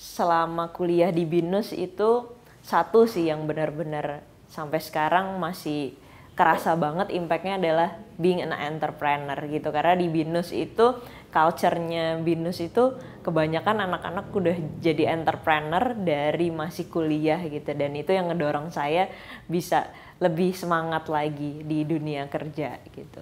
selama kuliah di Binus itu satu sih yang benar-benar sampai sekarang masih kerasa banget impactnya adalah being an entrepreneur gitu karena di Binus itu culture-nya Binus itu kebanyakan anak-anak udah jadi entrepreneur dari masih kuliah gitu dan itu yang ngedorong saya bisa lebih semangat lagi di dunia kerja gitu